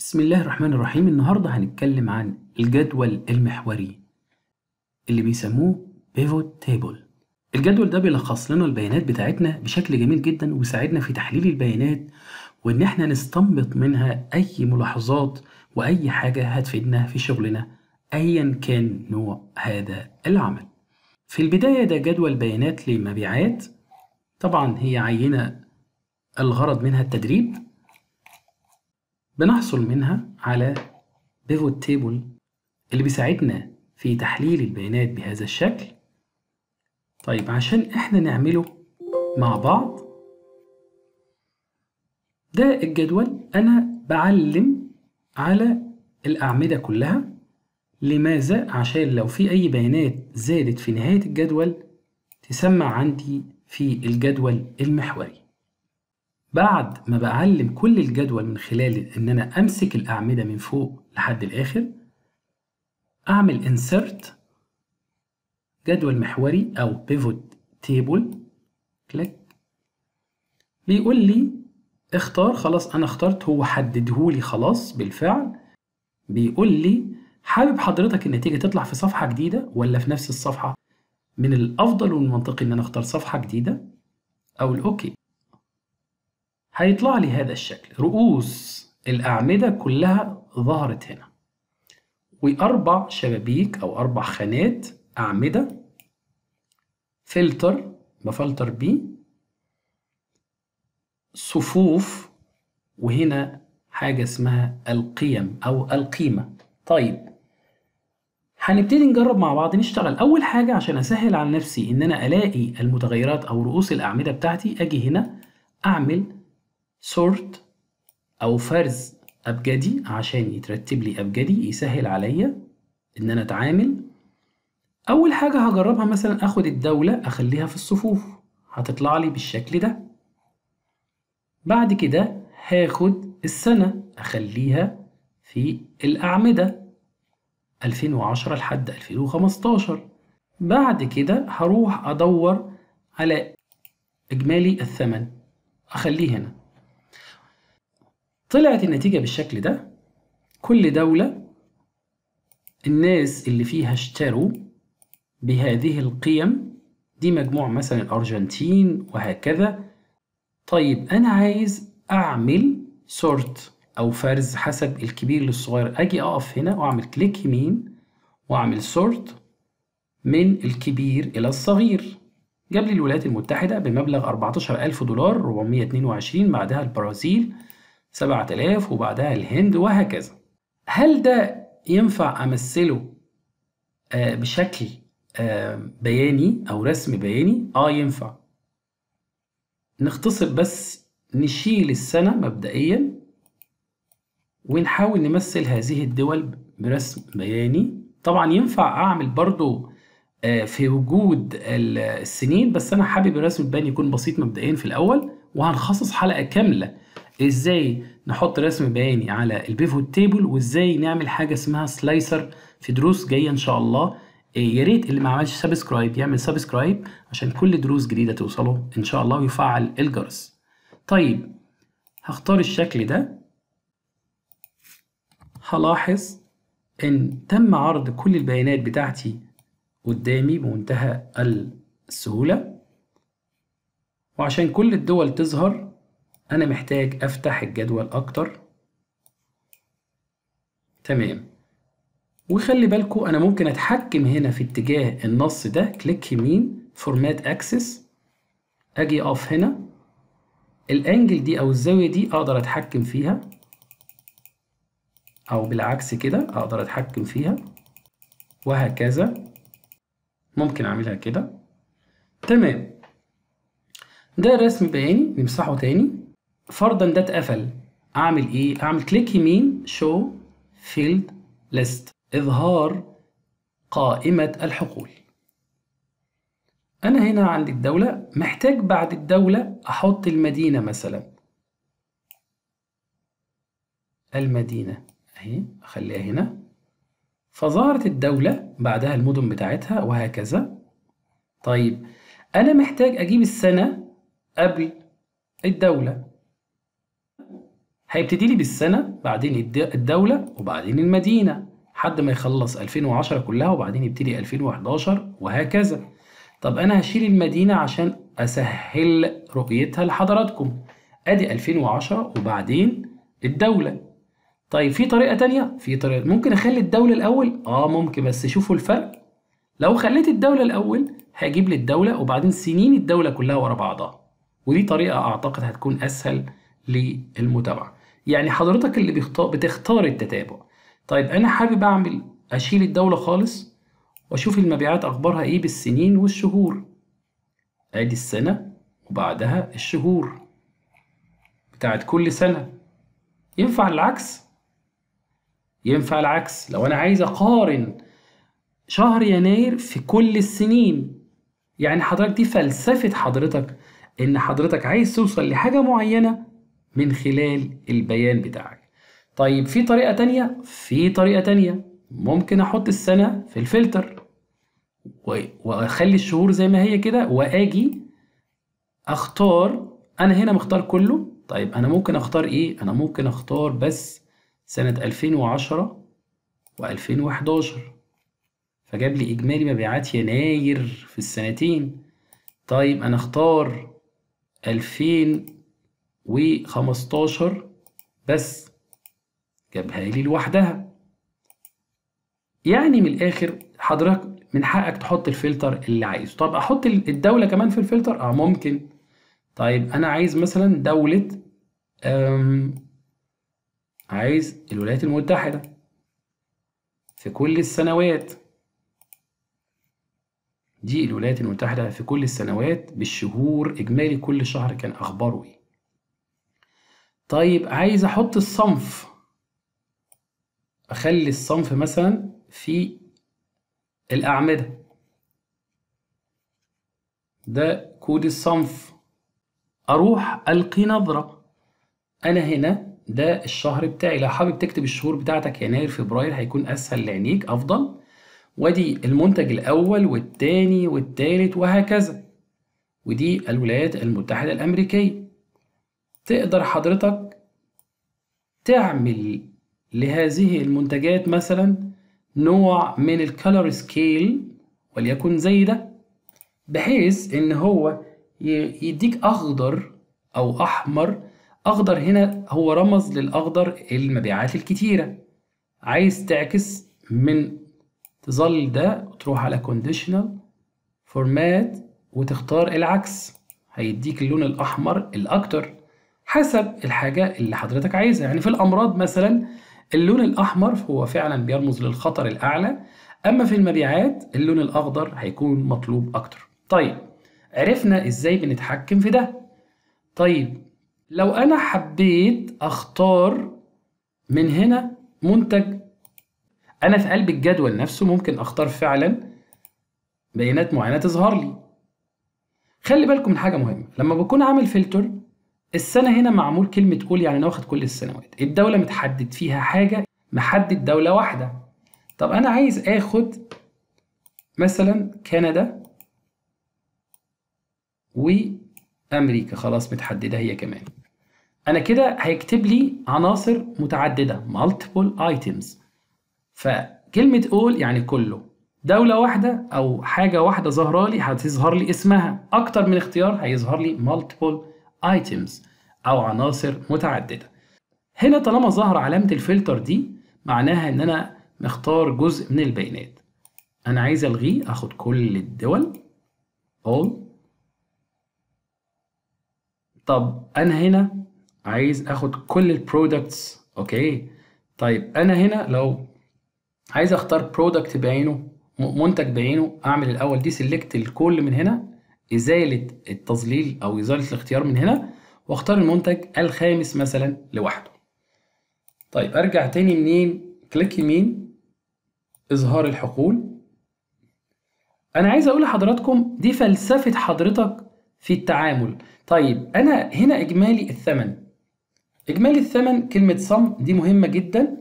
بسم الله الرحمن الرحيم النهاردة هنتكلم عن الجدول المحوري اللي بيسموه pivot table الجدول ده بيلخص لنا البيانات بتاعتنا بشكل جميل جدا وساعدنا في تحليل البيانات وإن احنا نستنبط منها أي ملاحظات وأي حاجة هتفيدنا في شغلنا أيا كان نوع هذا العمل في البداية ده جدول بيانات لمبيعات طبعا هي عينة الغرض منها التدريب بنحصل منها على pivot table اللي بيساعدنا في تحليل البيانات بهذا الشكل طيب عشان احنا نعمله مع بعض ده الجدول انا بعلم على الاعمده كلها لماذا عشان لو في اي بيانات زادت في نهايه الجدول تسمع عندي في الجدول المحوري بعد ما بعلم كل الجدول من خلال ان انا امسك الاعمده من فوق لحد الاخر اعمل انسرت جدول محوري او بيفوت تيبل كليك بيقول لي اختار خلاص انا اخترت هو حددهولي خلاص بالفعل بيقول لي حابب حضرتك النتيجه تطلع في صفحه جديده ولا في نفس الصفحه من الافضل والمنطقي ان انا اختار صفحه جديده او الاوكي هيطلع لي هذا الشكل رؤوس الأعمدة كلها ظهرت هنا وأربع شبابيك أو أربع خانات أعمدة فلتر بفلتر بيه صفوف وهنا حاجة اسمها القيم أو القيمة طيب هنبتدي نجرب مع بعض نشتغل أول حاجة عشان أسهل على نفسي إن أنا ألاقي المتغيرات أو رؤوس الأعمدة بتاعتي أجي هنا أعمل سورت او فرز ابجدي عشان يترتب لي ابجدي يسهل عليا ان انا اتعامل اول حاجه هجربها مثلا اخد الدوله اخليها في الصفوف هتطلع لي بالشكل ده بعد كده هاخد السنه اخليها في الاعمده 2010 لحد 2015 بعد كده هروح ادور على اجمالي الثمن اخليه هنا طلعت النتيجة بالشكل ده كل دولة الناس اللي فيها اشتروا بهذه القيم دي مجموع مثلا الأرجنتين وهكذا طيب أنا عايز أعمل سورت أو فرز حسب الكبير للصغير أجي أقف هنا وأعمل كليك يمين وأعمل سورت من الكبير إلى الصغير جاب لي الولايات المتحدة بمبلغ 14000 دولار 422 بعدها البرازيل 7000 وبعدها الهند وهكذا هل ده ينفع امثله آه، بشكل آه، بياني او رسم بياني اه ينفع نختصر بس نشيل السنة مبدئيا ونحاول نمثل هذه الدول برسم بياني طبعا ينفع اعمل برضو آه، في وجود السنين بس انا حابب الرسم البياني يكون بسيط مبدئيا في الاول وهنخصص حلقة كاملة ازاي نحط رسم بياني على البيفوت تيبل وازاي نعمل حاجه اسمها سلايسر في دروس جايه ان شاء الله آه، يا ريت اللي ما عملش سبسكرايب يعمل سبسكرايب عشان كل دروس جديده توصله ان شاء الله ويفعل الجرس طيب هختار الشكل ده هلاحظ ان تم عرض كل البيانات بتاعتي قدامي بمنتهى السهوله وعشان كل الدول تظهر أنا محتاج أفتح الجدول أكتر تمام وخلي بالكو أنا ممكن أتحكم هنا في اتجاه النص ده كليك يمين فورمات أكسس أجي أقف هنا الأنجل دي أو الزاوية دي أقدر أتحكم فيها أو بالعكس كده أقدر أتحكم فيها وهكذا ممكن أعملها كده تمام ده رسم بياني نمسحه تاني فرضا ده اتقفل اعمل ايه اعمل كليك يمين شو فيلد ليست اظهار قائمه الحقول انا هنا عندي الدوله محتاج بعد الدوله احط المدينه مثلا المدينه اهي اخليها هنا فظهرت الدوله بعدها المدن بتاعتها وهكذا طيب انا محتاج اجيب السنه قبل الدوله هيبتدي لي بالسنة بعدين الدولة وبعدين المدينة حد ما يخلص 2010 كلها وبعدين يبتدي 2011 وهكذا طب أنا هشيل المدينة عشان أسهل رؤيتها لحضراتكم أدي 2010 وبعدين الدولة طيب في طريقة تانية؟ في طريقة ممكن أخلي الدولة الأول؟ آه ممكن بس شوفوا الفرق لو خليت الدولة الأول هجيب لي الدولة وبعدين سنين الدولة كلها ورا بعضها ودي طريقة أعتقد هتكون أسهل للمتابعة يعني حضرتك اللي بيختار بتختار التتابع طيب انا حابب اعمل اشيل الدوله خالص واشوف المبيعات اخبارها ايه بالسنين والشهور ادي السنه وبعدها الشهور بتاعت كل سنه ينفع العكس ينفع العكس لو انا عايز اقارن شهر يناير في كل السنين يعني حضرتك دي فلسفه حضرتك ان حضرتك عايز توصل لحاجه معينه من خلال البيان بتاعك طيب في طريقة تانية في طريقة تانية ممكن أحط السنة في الفلتر وأخلي الشهور زي ما هي كده وأجي أختار أنا هنا مختار كله طيب أنا ممكن أختار إيه؟ أنا ممكن أختار بس سنة 2010 و2011 فجاب لي إجمالي مبيعات يناير في السنتين طيب أنا أختار 2000 و15 بس جابها لي لوحدها يعني من الاخر حضرتك من حقك تحط الفلتر اللي عايزه طب احط الدوله كمان في الفلتر اه ممكن طيب انا عايز مثلا دوله أم عايز الولايات المتحده في كل السنوات دي الولايات المتحده في كل السنوات بالشهور اجمالي كل شهر كان اخباره ايه طيب عايز احط الصنف اخلي الصنف مثلا في الاعمده ده كود الصنف اروح القي نظره انا هنا ده الشهر بتاعي لو حابب تكتب الشهور بتاعتك يناير فبراير هيكون اسهل لعينيك افضل وادي المنتج الاول والتاني والتالت وهكذا ودي الولايات المتحده الامريكيه تقدر حضرتك تعمل لهذه المنتجات مثلا نوع من الكالر سكيل وليكن زي ده بحيث ان هو يديك اخضر او احمر اخضر هنا هو رمز للاخضر المبيعات الكتيره عايز تعكس من تظل ده تروح على كونديشنال فورمات وتختار العكس هيديك اللون الاحمر الاكتر حسب الحاجة اللي حضرتك عايزها يعني في الأمراض مثلا اللون الأحمر هو فعلا بيرمز للخطر الأعلى أما في المبيعات اللون الأخضر هيكون مطلوب أكتر طيب عرفنا إزاي بنتحكم في ده طيب لو أنا حبيت أختار من هنا منتج أنا في قلب الجدول نفسه ممكن أختار فعلا بيانات معينة تظهر لي خلي بالكم من حاجة مهمة لما بكون عامل فلتر السنة هنا معمول كلمة كل يعني أنا واخد كل السنوات الدولة متحدد فيها حاجة محدد دولة واحدة طب أنا عايز آخد مثلا كندا وأمريكا خلاص متحددة هي كمان أنا كده هيكتب لي عناصر متعددة multiple items فكلمة all يعني كله دولة واحدة أو حاجة واحدة ظهرالي لي هتظهر لي اسمها أكتر من اختيار هيظهر لي multiple items أو عناصر متعددة هنا طالما ظهر علامة الفلتر دي معناها إن أنا مختار جزء من البيانات أنا عايز ألغيه أخد كل الدول all طب أنا هنا عايز أخد كل البرودكتس أوكي طيب أنا هنا لو عايز أختار برودكت بعينه منتج بعينه أعمل الأول دي سيلكت الكل من هنا ازاله التظليل او ازاله الاختيار من هنا واختار المنتج الخامس مثلا لوحده طيب ارجع تاني منين كليك يمين اظهار الحقول انا عايز اقول لحضراتكم دي فلسفه حضرتك في التعامل طيب انا هنا اجمالي الثمن اجمالي الثمن كلمه صم دي مهمه جدا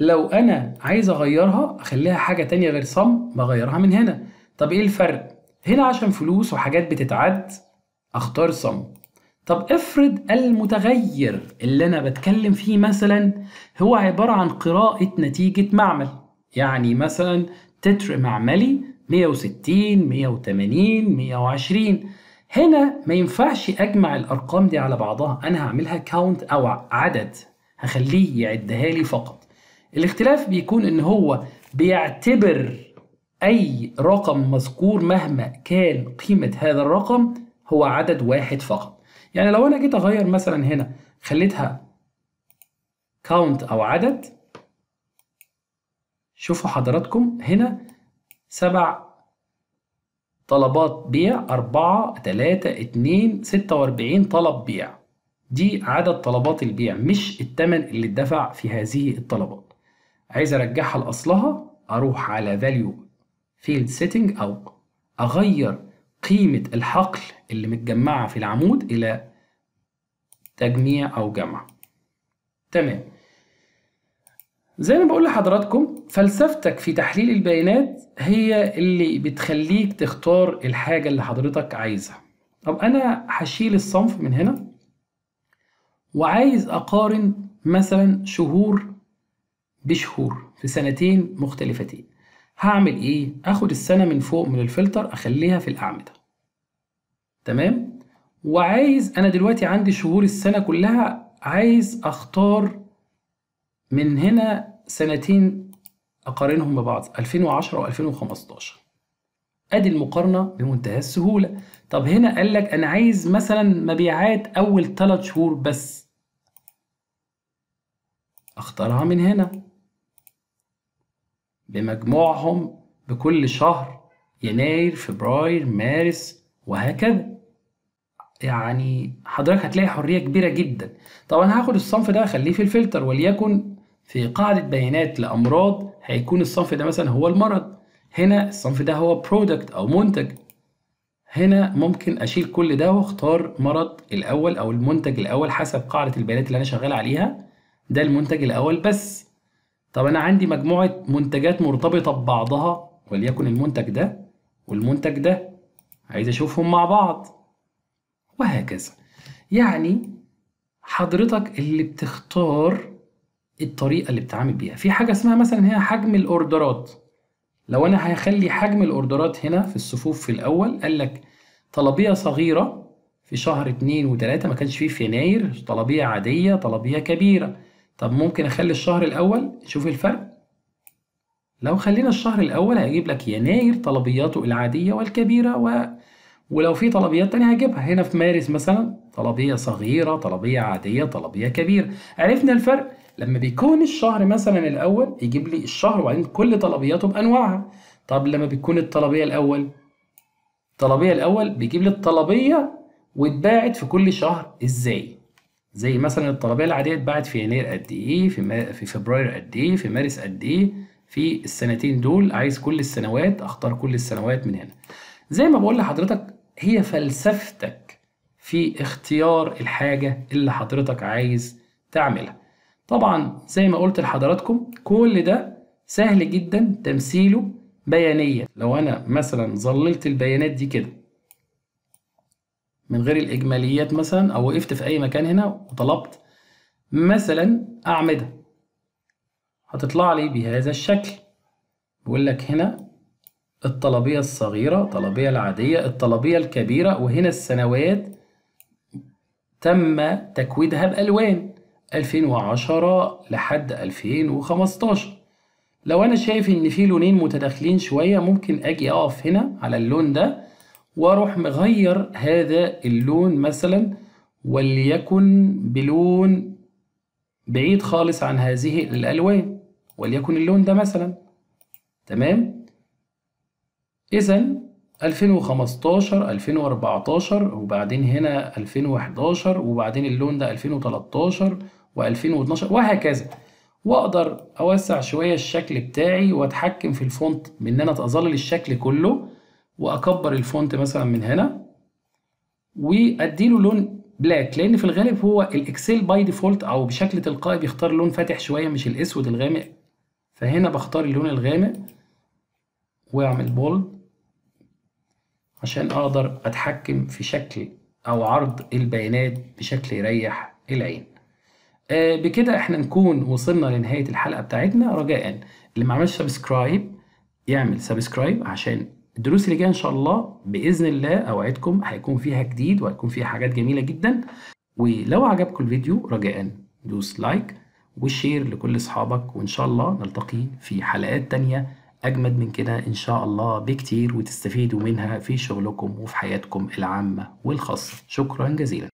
لو انا عايز اغيرها اخليها حاجه تانية غير صم بغيرها من هنا طب ايه الفرق هنا عشان فلوس وحاجات بتتعد اختار صم طب افرض المتغير اللي انا بتكلم فيه مثلا هو عبارة عن قراءة نتيجة معمل يعني مثلا تتر معملي 160 180 120 هنا ما ينفعش اجمع الارقام دي على بعضها انا هعملها كاونت او عدد هخليه يعدها لي فقط الاختلاف بيكون ان هو بيعتبر أي رقم مذكور مهما كان قيمة هذا الرقم هو عدد واحد فقط يعني لو أنا جيت أغير مثلا هنا خليتها count أو عدد شوفوا حضراتكم هنا سبع طلبات بيع أربعة تلاتة اتنين ستة وأربعين طلب بيع دي عدد طلبات البيع مش التمن اللي اتدفع في هذه الطلبات عايز أرجعها لأصلها أروح على value فيلد سيتنج أو أغير قيمة الحقل اللي متجمعة في العمود إلى تجميع أو جمع تمام زي ما بقول لحضراتكم فلسفتك في تحليل البيانات هي اللي بتخليك تختار الحاجة اللي حضرتك عايزها طب أنا هشيل الصنف من هنا وعايز أقارن مثلا شهور بشهور في سنتين مختلفتين هعمل ايه اخد السنه من فوق من الفلتر اخليها في الاعمده تمام وعايز انا دلوقتي عندي شهور السنه كلها عايز اختار من هنا سنتين اقارنهم ببعض 2010 و2015 ادي المقارنه بمنتهى السهوله طب هنا قال لك انا عايز مثلا مبيعات اول ثلاث شهور بس اختارها من هنا بمجموعهم بكل شهر يناير فبراير مارس وهكذا يعني حضرتك هتلاقي حريه كبيره جدا طبعا هاخد الصنف ده اخليه في الفلتر وليكن في قاعده بيانات لامراض هيكون الصنف ده مثلا هو المرض هنا الصنف ده هو برودكت او منتج هنا ممكن اشيل كل ده واختار مرض الاول او المنتج الاول حسب قاعده البيانات اللي انا شغال عليها ده المنتج الاول بس طب انا عندي مجموعه منتجات مرتبطه ببعضها وليكن المنتج ده والمنتج ده عايز اشوفهم مع بعض وهكذا يعني حضرتك اللي بتختار الطريقه اللي بتعامل بيها في حاجه اسمها مثلا هي حجم الاوردرات لو انا هخلي حجم الاوردرات هنا في الصفوف في الاول قال لك طلبيه صغيره في شهر 2 و3 ما كانش فيه في يناير طلبيه عاديه طلبيه كبيره طب ممكن اخلي الشهر الاول شوف الفرق لو خلينا الشهر الاول هيجيب لك يناير طلبياته العاديه والكبيره و... ولو في طلبيات تانية هجيبها هنا في مارس مثلا طلبيه صغيره طلبيه عاديه طلبيه كبيره عرفنا الفرق لما بيكون الشهر مثلا الاول يجيب لي الشهر وبعدين كل طلبياته بانواعها طب لما بتكون الطلبيه الاول الطلبيه الاول بيجيب لي الطلبيه واتباعت في كل شهر ازاي زي مثلا الطلبيه العاديه اتباعت في يناير قد ايه في ما... في فبراير قد ايه في مارس قد ايه في السنتين دول عايز كل السنوات اختار كل السنوات من هنا زي ما بقول لحضرتك هي فلسفتك في اختيار الحاجه اللي حضرتك عايز تعملها طبعا زي ما قلت لحضراتكم كل ده سهل جدا تمثيله بيانيا لو انا مثلا ظللت البيانات دي كده من غير الإجماليات مثلا أو وقفت في أي مكان هنا وطلبت مثلا أعمدة هتطلع لي بهذا الشكل بيقول لك هنا الطلبية الصغيرة الطلبية العادية الطلبية الكبيرة وهنا السنوات تم تكويدها بألوان 2010 لحد 2015 لو أنا شايف إن في لونين متداخلين شوية ممكن أجي أقف هنا على اللون ده واروح مغير هذا اللون مثلا وليكن بلون بعيد خالص عن هذه الالوان وليكن اللون ده مثلا تمام اذا 2015 2014 وبعدين هنا 2011 وبعدين اللون ده 2013 و2012 وهكذا واقدر اوسع شويه الشكل بتاعي واتحكم في الفونت من ان انا اظلل الشكل كله واكبر الفونت مثلا من هنا واديله لون بلاك لان في الغالب هو الاكسل باي ديفولت او بشكل تلقائي بيختار لون فاتح شويه مش الاسود الغامق فهنا بختار اللون الغامق واعمل بولد عشان اقدر اتحكم في شكل او عرض البيانات بشكل يريح العين آه بكده احنا نكون وصلنا لنهايه الحلقه بتاعتنا رجاء اللي ما عملش سبسكرايب يعمل سبسكرايب عشان الدروس اللي جايه ان شاء الله باذن الله اوعدكم هيكون فيها جديد وهيكون فيها حاجات جميله جدا ولو عجبكم الفيديو رجاء دوس لايك وشير لكل اصحابك وان شاء الله نلتقي في حلقات تانية اجمد من كده ان شاء الله بكتير وتستفيدوا منها في شغلكم وفي حياتكم العامه والخاصه شكرا جزيلا